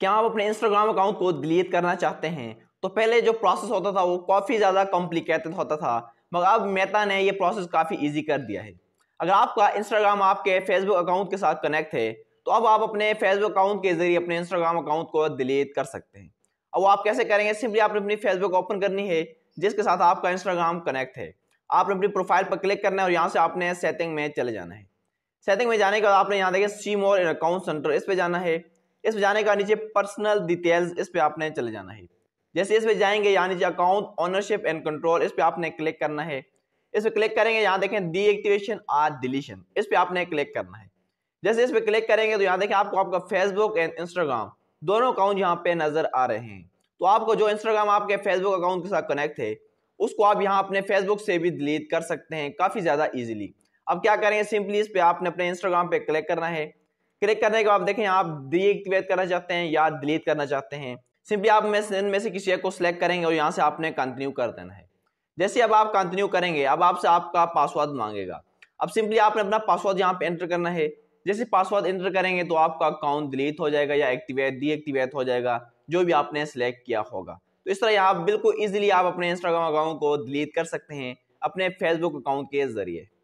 क्या आप अपने इंस्टाग्राम अकाउंट को डिलीट करना चाहते हैं तो पहले जो प्रोसेस होता था वो काफ़ी ज़्यादा कॉम्प्लिकेटेड होता था मगर अब मेहता ने यह प्रोसेस काफ़ी ईजी कर दिया है अगर आपका इंस्टाग्राम आपके फेसबुक अकाउंट के साथ कनेक्ट है तो अब आप अपने फेसबुक अकाउंट के जरिए अपने इंस्टाग्राम अकाउंट को डिलीट कर सकते हैं अब आप कैसे करेंगे सिंपली आपने अपनी फेसबुक ओपन करनी है जिसके साथ आपका इंस्टाग्राम कनेक्ट है आपने अपनी प्रोफाइल पर क्लिक करना है और यहाँ से आपने सेटिंग में चले जाना है सेटिंग में जाने के बाद आपने यहाँ देखिए सी मोर अकाउंट सेंटर इस पर जाना है इस पे जाने का नीचे पर्सनल डिटेल्स इस पे आपने चले जाना है जैसे इस पे जाएंगे यहाँ नीचे अकाउंट ऑनरशिप एंड कंट्रोल इस पे आपने क्लिक करना है इस पे क्लिक करेंगे यहाँ देखें डीएक्टिवेशन आर डिलीशन इस पे आपने क्लिक करना है जैसे इस पे क्लिक करेंगे तो यहाँ देखें आपको आपका फेसबुक एंड इंस्टाग्राम दोनों अकाउंट यहाँ पे नजर आ रहे हैं तो आपको जो इंस्टाग्राम आपके फेसबुक अकाउंट के साथ कनेक्ट है उसको आप यहाँ अपने फेसबुक से भी डिलीट कर सकते हैं काफ़ी ज़्यादा ईजिली अब क्या करेंगे सिंपली इस पे आपने अपने इंस्टाग्राम पे क्लिक करना है क्लिक करने के बाद देखें आप डीएक्टिवेट करना चाहते हैं या डिलीट करना चाहते हैं सिंपली आप में से इनमें से किसी एक को सिलेक्ट करेंगे और यहाँ से आपने कंटिन्यू कर देना है जैसे अब आप कंटिन्यू करेंगे अब आपसे आपका पासवर्ड मांगेगा अब सिंपली आपने अपना पासवर्ड यहाँ पे एंटर करना है जैसे पासवर्ड एंटर करेंगे तो आपका अकाउंट डिलीट हो जाएगा या एक्टिवेट डीएक्टिवेट हो जाएगा जो भी आपने सेलेक्ट किया होगा तो इस तरह यहाँ बिल्कुल ईजिली आप अपने इंस्टाग्राम अकाउंट को डिलीट कर सकते हैं अपने फेसबुक अकाउंट के जरिए